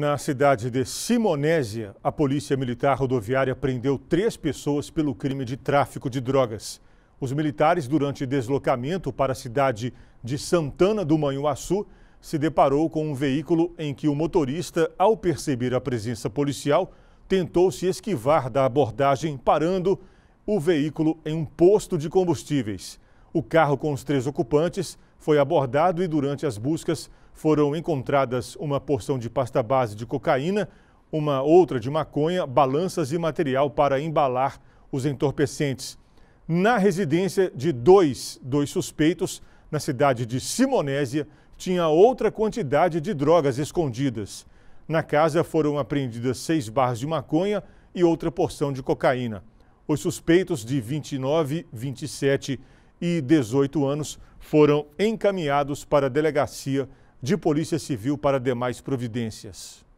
Na cidade de Simonésia, a Polícia Militar Rodoviária prendeu três pessoas pelo crime de tráfico de drogas. Os militares, durante deslocamento para a cidade de Santana do Manhuaçu, se deparou com um veículo em que o motorista, ao perceber a presença policial, tentou se esquivar da abordagem, parando o veículo em um posto de combustíveis. O carro com os três ocupantes foi abordado e, durante as buscas, foram encontradas uma porção de pasta base de cocaína, uma outra de maconha, balanças e material para embalar os entorpecentes. Na residência de dois dos suspeitos, na cidade de Simonésia, tinha outra quantidade de drogas escondidas. Na casa foram apreendidas seis barras de maconha e outra porção de cocaína. Os suspeitos de 29, 27 e 18 anos foram encaminhados para a Delegacia de Polícia Civil para demais providências.